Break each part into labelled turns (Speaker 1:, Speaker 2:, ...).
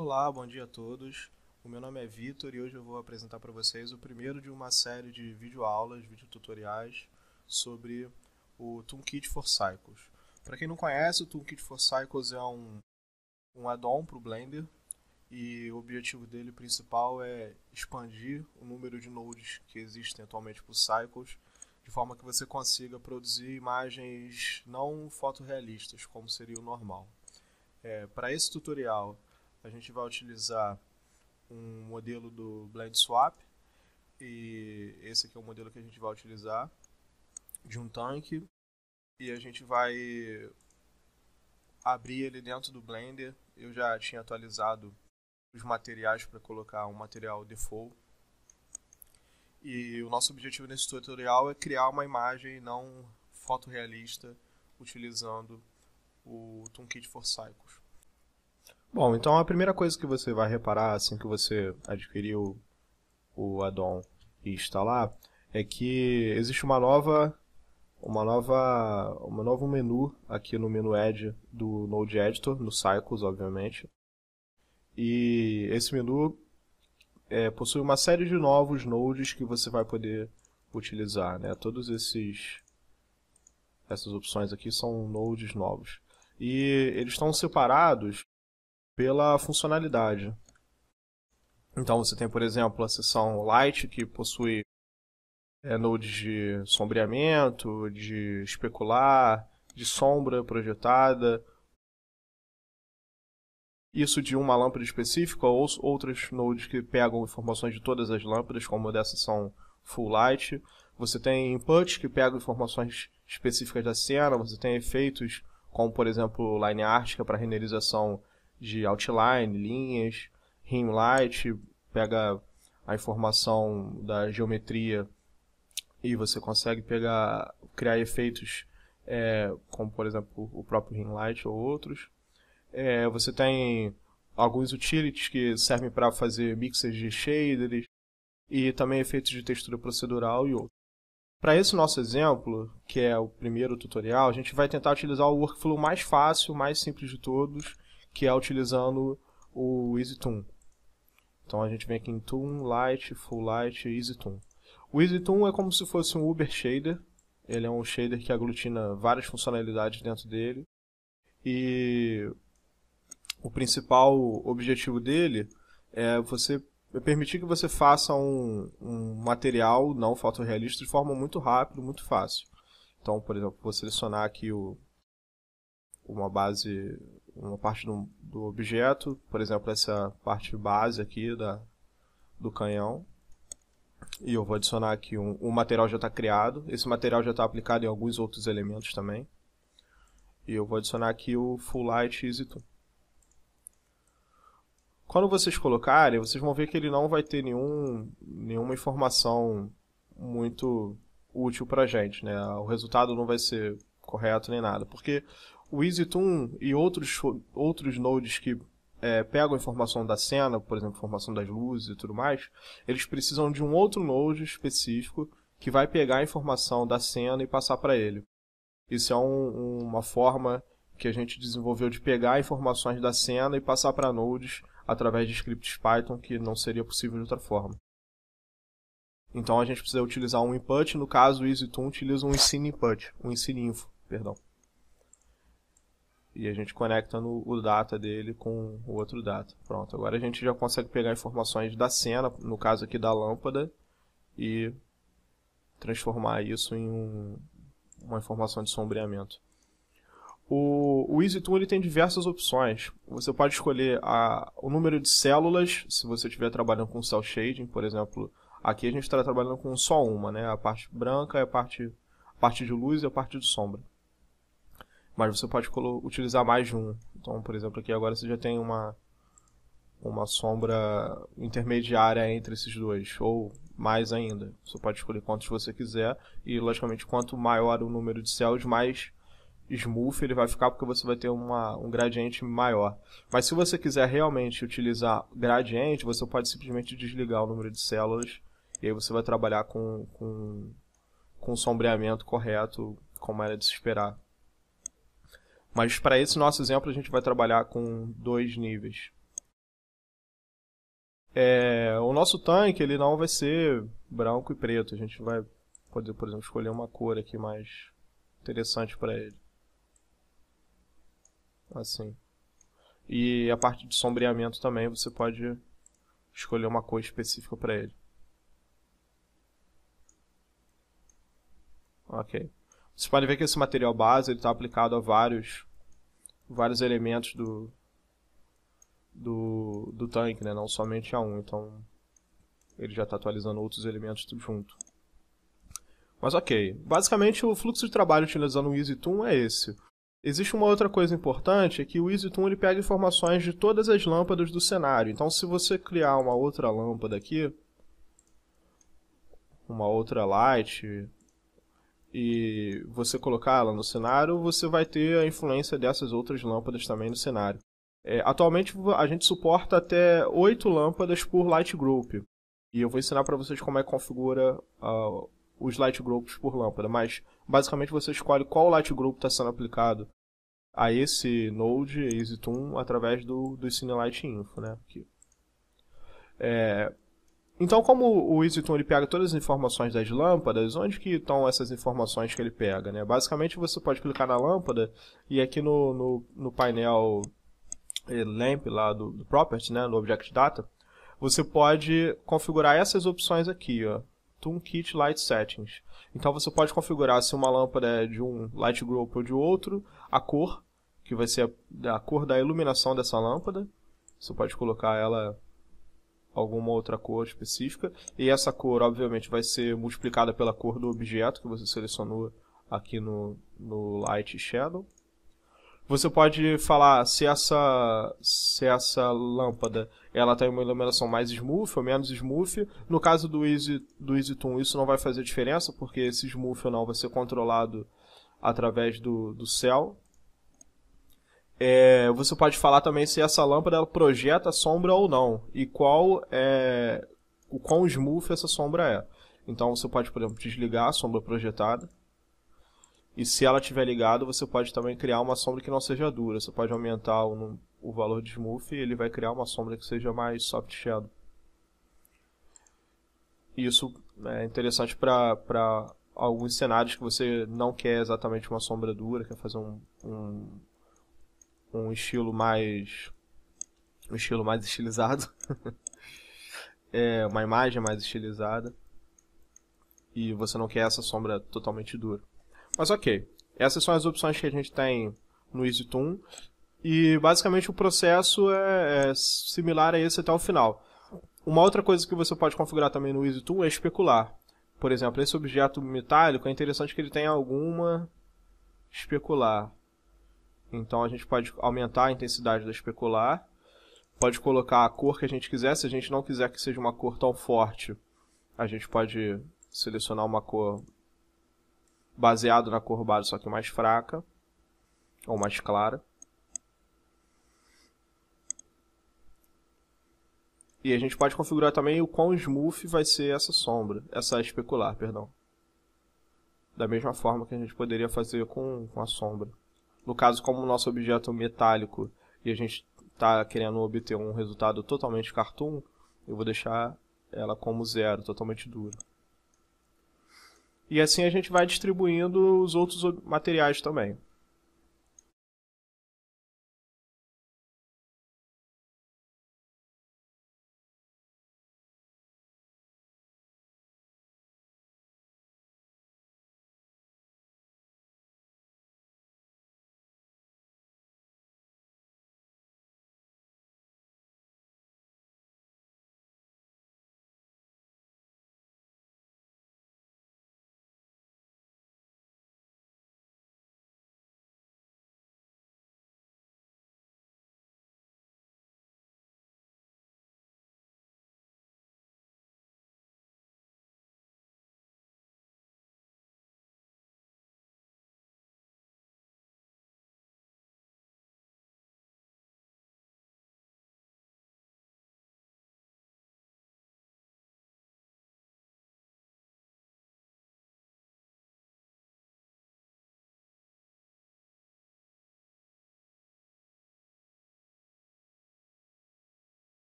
Speaker 1: Olá, bom dia a todos. O meu nome é Vitor e hoje eu vou apresentar para vocês o primeiro de uma série de videoaulas, videotutoriais sobre o Toolkit for Cycles. Para quem não conhece, o Toolkit for Cycles é um, um add-on para o Blender e o objetivo dele principal é expandir o número de nodes que existem atualmente para o Cycles, de forma que você consiga produzir imagens não fotorrealistas, como seria o normal. É, para esse tutorial, a gente vai utilizar um modelo do Blend Swap e esse aqui é o modelo que a gente vai utilizar de um tanque e a gente vai abrir ele dentro do Blender. Eu já tinha atualizado os materiais para colocar um material default. E o nosso objetivo nesse tutorial é criar uma imagem não fotorrealista utilizando o Toolkit for Cycles. Bom, então a primeira coisa que você vai reparar assim que você adquiriu o addon e instalar é que existe uma nova uma nova um novo menu aqui no menu Edge do Node Editor, no Cycles, obviamente. E esse menu é, possui uma série de novos nodes que você vai poder utilizar, né? Todos esses essas opções aqui são nodes novos. E eles estão separados pela funcionalidade. Então você tem, por exemplo, a seção light, que possui é, nodes de sombreamento, de especular, de sombra projetada. Isso de uma lâmpada específica ou outros nodes que pegam informações de todas as lâmpadas, como dessa são full light. Você tem input que pega informações específicas da cena, você tem efeitos como, por exemplo, line art, que é para renderização de outline, linhas, rim light, pega a informação da geometria e você consegue pegar, criar efeitos é, como por exemplo o próprio rim light ou outros. É, você tem alguns utilities que servem para fazer mixers de shaders e também efeitos de textura procedural e outros. Para esse nosso exemplo, que é o primeiro tutorial, a gente vai tentar utilizar o workflow mais fácil, mais simples de todos, que é utilizando o EasyToon. Então a gente vem aqui em Toon, Light, Full Light, EasyToon. O EasyToon é como se fosse um Uber Shader. Ele é um shader que aglutina várias funcionalidades dentro dele. E o principal objetivo dele é você é permitir que você faça um, um material não fotorrealista de forma muito rápida, muito fácil. Então, por exemplo, vou selecionar aqui o, uma base uma parte do, do objeto, por exemplo, essa parte base aqui da, do canhão. E eu vou adicionar aqui um, um material já está criado. Esse material já está aplicado em alguns outros elementos também. E eu vou adicionar aqui o Full Light Easy Quando vocês colocarem, vocês vão ver que ele não vai ter nenhum, nenhuma informação muito útil para a gente. Né? O resultado não vai ser correto nem nada. Porque o EasyToon e outros, outros nodes que é, pegam informação da cena, por exemplo, informação das luzes e tudo mais, eles precisam de um outro node específico que vai pegar a informação da cena e passar para ele. Isso é um, uma forma que a gente desenvolveu de pegar informações da cena e passar para nodes através de scripts Python que não seria possível de outra forma. Então a gente precisa utilizar um input, no caso o EasyToon utiliza um input, um insinInfo, perdão e a gente conecta no, o data dele com o outro data. Pronto, agora a gente já consegue pegar informações da cena, no caso aqui da lâmpada, e transformar isso em um, uma informação de sombreamento. O, o EasyTool tem diversas opções. Você pode escolher a, o número de células, se você estiver trabalhando com cell shading, por exemplo. Aqui a gente está trabalhando com só uma, né? A parte branca, a parte, a parte de luz e a parte de sombra mas você pode utilizar mais de um. Então, por exemplo, aqui agora você já tem uma, uma sombra intermediária entre esses dois, ou mais ainda. Você pode escolher quantos você quiser, e logicamente quanto maior o número de céus, mais smooth ele vai ficar, porque você vai ter uma, um gradiente maior. Mas se você quiser realmente utilizar gradiente, você pode simplesmente desligar o número de células, e aí você vai trabalhar com, com, com o sombreamento correto, como era de se esperar. Mas para esse nosso exemplo, a gente vai trabalhar com dois níveis. É, o nosso tanque ele não vai ser branco e preto. A gente vai poder, por exemplo, escolher uma cor aqui mais interessante para ele. Assim. E a parte de sombreamento também você pode escolher uma cor específica para ele. Ok. Você pode ver que esse material base está aplicado a vários vários elementos do, do, do tanque, né? não somente a um. Então ele já está atualizando outros elementos tudo junto. Mas ok, basicamente o fluxo de trabalho utilizando o EasyToon é esse. Existe uma outra coisa importante, é que o EasyToon ele pega informações de todas as lâmpadas do cenário. Então se você criar uma outra lâmpada aqui, uma outra light, e você colocar ela no cenário, você vai ter a influência dessas outras lâmpadas também no cenário. É, atualmente a gente suporta até 8 lâmpadas por light group. E eu vou ensinar para vocês como é que configura uh, os light groups por lâmpada. Mas basicamente você escolhe qual light group está sendo aplicado a esse node, a esse através do, do Cine Light Info. Né? Aqui. É, então, como o Easyton ele pega todas as informações das lâmpadas, onde que estão essas informações que ele pega? Né? Basicamente, você pode clicar na lâmpada e aqui no, no, no painel eh, Lamp lá do, do Property, né, no Object Data, você pode configurar essas opções aqui, ó, Toolkit Light Settings. Então, você pode configurar se uma lâmpada é de um light group ou de outro, a cor, que vai ser a, a cor da iluminação dessa lâmpada. Você pode colocar ela alguma outra cor específica, e essa cor, obviamente, vai ser multiplicada pela cor do objeto que você selecionou aqui no, no Light Shadow. Você pode falar se essa, se essa lâmpada ela tem uma iluminação mais smooth ou menos smooth. No caso do Easy, do Easy Toon, isso não vai fazer diferença, porque esse smooth ou não vai ser controlado através do, do céu é, você pode falar também se essa lâmpada projeta sombra ou não e qual é o quão smooth essa sombra é. Então você pode, por exemplo, desligar a sombra projetada. E se ela estiver ligada, você pode também criar uma sombra que não seja dura. Você pode aumentar o, o valor de smooth e ele vai criar uma sombra que seja mais soft shadow. Isso é interessante para alguns cenários que você não quer exatamente uma sombra dura, quer fazer um, um um estilo mais um estilo mais estilizado, é uma imagem mais estilizada e você não quer essa sombra totalmente dura. Mas ok, essas são as opções que a gente tem no Easy Toon e basicamente o processo é, é similar a esse até o final. Uma outra coisa que você pode configurar também no Easy é especular. Por exemplo, esse objeto metálico é interessante que ele tenha alguma especular. Então a gente pode aumentar a intensidade da especular, pode colocar a cor que a gente quiser. Se a gente não quiser que seja uma cor tão forte, a gente pode selecionar uma cor baseado na cor base, só que mais fraca ou mais clara. E a gente pode configurar também o quão smooth vai ser essa sombra, essa especular, perdão. Da mesma forma que a gente poderia fazer com, com a sombra. No caso, como o nosso objeto é metálico e a gente está querendo obter um resultado totalmente cartoon, eu vou deixar ela como zero, totalmente dura. E assim a gente vai distribuindo os outros materiais também.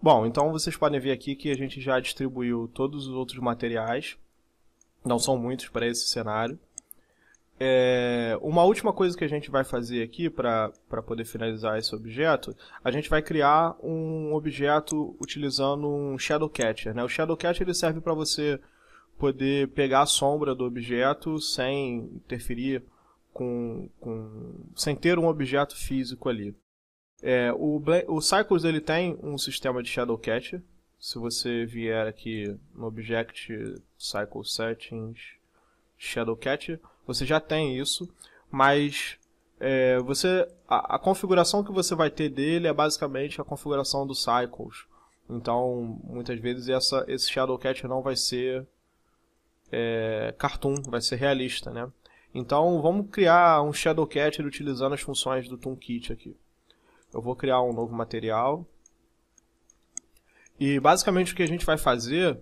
Speaker 1: Bom, então vocês podem ver aqui que a gente já distribuiu todos os outros materiais. Não são muitos para esse cenário. É, uma última coisa que a gente vai fazer aqui para poder finalizar esse objeto, a gente vai criar um objeto utilizando um Shadowcatcher. Né? O Shadowcatcher ele serve para você poder pegar a sombra do objeto sem interferir com, com, sem ter um objeto físico ali. É, o, o Cycles ele tem um sistema de catcher. Se você vier aqui no Object Cycle Settings catcher, você já tem isso, mas é, você a, a, configuração que você vai ter dele é basicamente a configuração do Cycles. Então, muitas vezes essa, esse catcher não vai ser é, cartoon, vai ser realista, né? Então, vamos criar um catcher utilizando as funções do Toolkit aqui eu vou criar um novo material. E basicamente o que a gente vai fazer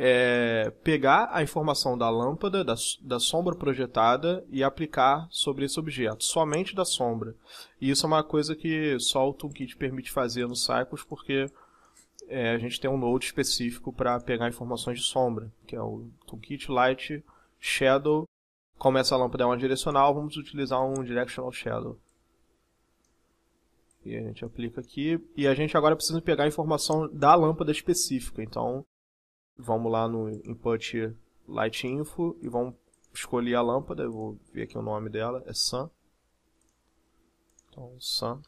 Speaker 1: é pegar a informação da lâmpada, da, da sombra projetada e aplicar sobre esse objeto, somente da sombra. E isso é uma coisa que só o Toolkit permite fazer no Cycles, porque é, a gente tem um node específico para pegar informações de sombra, que é o Toolkit Light Shadow. Como essa lâmpada é uma direcional, vamos utilizar um Directional Shadow. E a gente aplica aqui. E a gente agora precisa pegar a informação da lâmpada específica. Então, vamos lá no input light info e vamos escolher a lâmpada. Eu vou ver aqui o nome dela, é sun. Então, sun.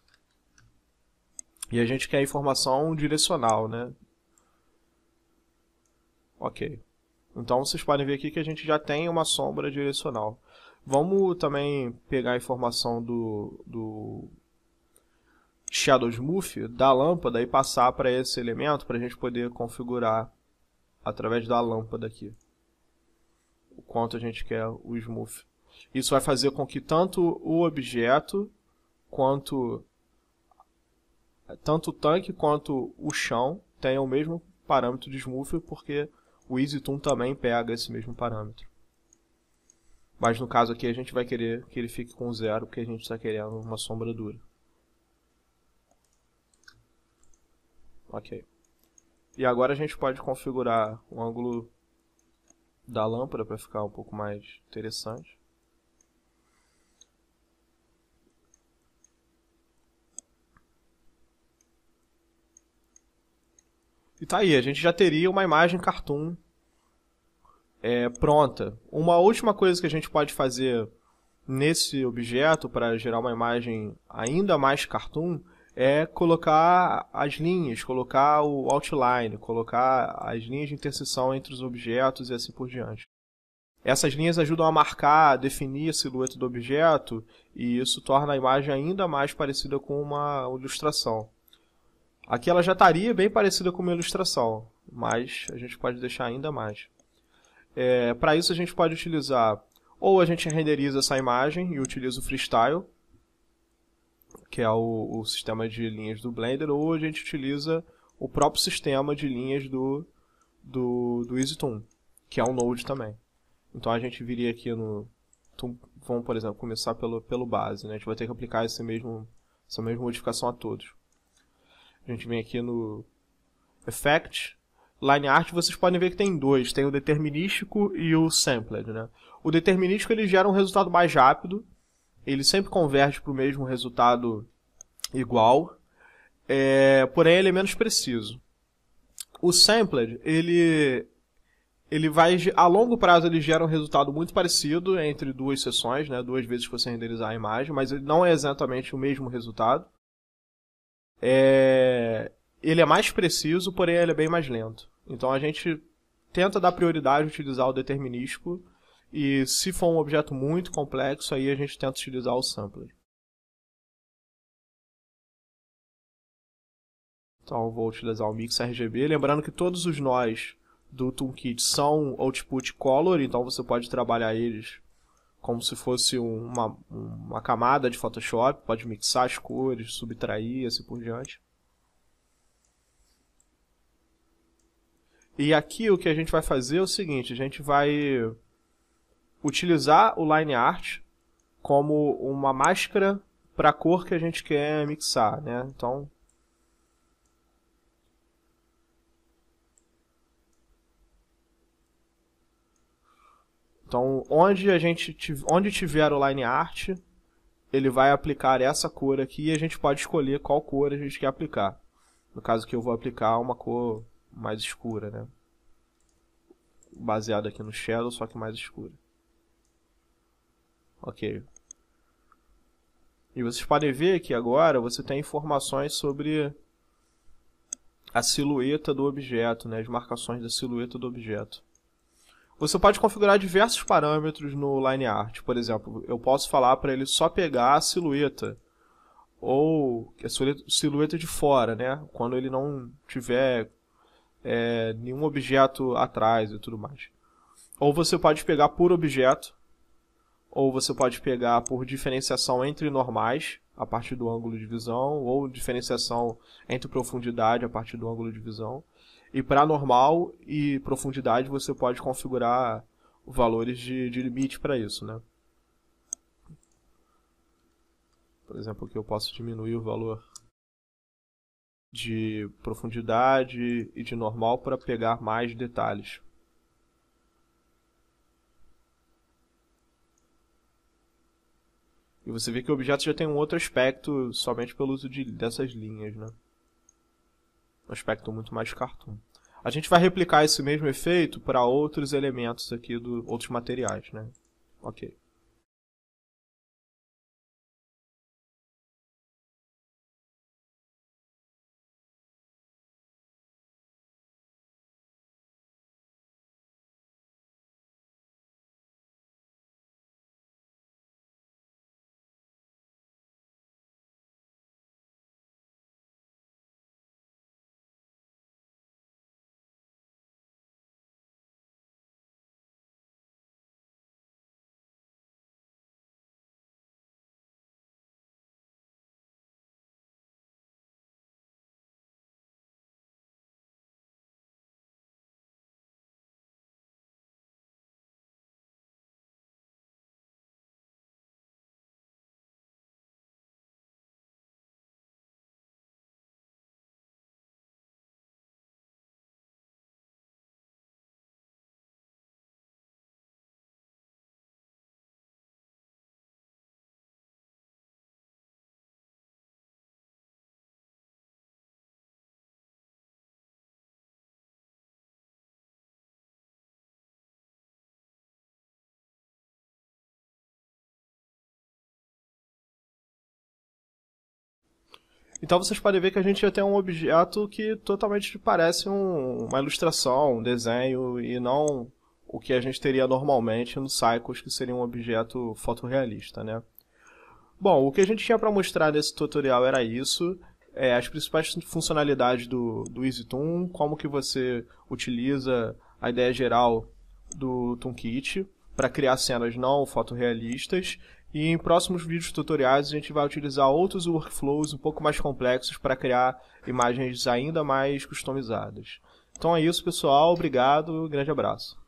Speaker 1: E a gente quer a informação direcional, né? Ok. Então vocês podem ver aqui que a gente já tem uma sombra direcional. Vamos também pegar a informação do, do smooth da lâmpada e passar para esse elemento para a gente poder configurar através da lâmpada aqui o quanto a gente quer o smooth. Isso vai fazer com que tanto o objeto quanto tanto o tanque quanto o chão tenham o mesmo parâmetro de smooth porque o EasyToon também pega esse mesmo parâmetro. Mas no caso aqui a gente vai querer que ele fique com zero porque a gente está querendo uma sombra dura. Ok. E agora a gente pode configurar o ângulo da lâmpada para ficar um pouco mais interessante. E tá aí, a gente já teria uma imagem cartoon é, pronta. Uma última coisa que a gente pode fazer nesse objeto para gerar uma imagem ainda mais cartoon é colocar as linhas, colocar o outline, colocar as linhas de interseção entre os objetos e assim por diante. Essas linhas ajudam a marcar, a definir a silhueta do objeto e isso torna a imagem ainda mais parecida com uma ilustração. Aqui ela já estaria bem parecida com uma ilustração, mas a gente pode deixar ainda mais. É, Para isso a gente pode utilizar, ou a gente renderiza essa imagem e utiliza o Freestyle, que é o, o sistema de linhas do Blender, ou a gente utiliza o próprio sistema de linhas do, do, do que é um Node também. Então a gente viria aqui no... vamos, por exemplo, começar pelo, pelo base. Né? A gente vai ter que aplicar esse mesmo, essa mesma modificação a todos. A gente vem aqui no Effect, Line Art, vocês podem ver que tem dois, tem o determinístico e o sampled, né? O determinístico ele gera um resultado mais rápido, ele sempre converge para o mesmo resultado igual, é, porém ele é menos preciso. O sampled, ele, ele vai, a longo prazo ele gera um resultado muito parecido entre duas sessões, né, duas vezes que você renderizar a imagem, mas ele não é exatamente o mesmo resultado. É, ele é mais preciso, porém ele é bem mais lento. Então a gente tenta dar prioridade a utilizar o determinístico e se for um objeto muito complexo, aí a gente tenta utilizar o sampler. Então vou utilizar o mix RGB. Lembrando que todos os nós do Toolkit são output color, então você pode trabalhar eles como se fosse uma, uma camada de Photoshop, pode mixar as cores, subtrair e assim por diante. E aqui o que a gente vai fazer é o seguinte, a gente vai utilizar o line art como uma máscara para a cor que a gente quer mixar, né? Então Então, onde a gente onde tiver o line art, ele vai aplicar essa cor aqui e a gente pode escolher qual cor a gente quer aplicar. No caso que eu vou aplicar uma cor mais escura, né? aqui no shadow, só que mais escura. Ok. E vocês podem ver que agora você tem informações sobre a silhueta do objeto, né, as marcações da silhueta do objeto. Você pode configurar diversos parâmetros no LineArt. Por exemplo, eu posso falar para ele só pegar a silhueta ou a silhueta de fora, né? Quando ele não tiver é, nenhum objeto atrás e tudo mais. Ou você pode pegar por objeto ou você pode pegar por diferenciação entre normais, a partir do ângulo de visão, ou diferenciação entre profundidade a partir do ângulo de visão. E para normal e profundidade você pode configurar valores de, de limite para isso, né? Por exemplo, aqui eu posso diminuir o valor de profundidade e de normal para pegar mais detalhes. E você vê que o objeto já tem um outro aspecto somente pelo uso de, dessas linhas, né? Um aspecto muito mais cartoon. A gente vai replicar esse mesmo efeito para outros elementos aqui, do, outros materiais, né? Ok. Então vocês podem ver que a gente já tem um objeto que totalmente parece um, uma ilustração, um desenho, e não o que a gente teria normalmente no Cycles, que seria um objeto fotorrealista, né? Bom, o que a gente tinha para mostrar nesse tutorial era isso, é, as principais funcionalidades do, do EasyToon, como que você utiliza a ideia geral do Toonkit para criar cenas não fotorrealistas e em próximos vídeos tutoriais a gente vai utilizar outros workflows um pouco mais complexos para criar imagens ainda mais customizadas. Então é isso, pessoal. Obrigado. Grande abraço.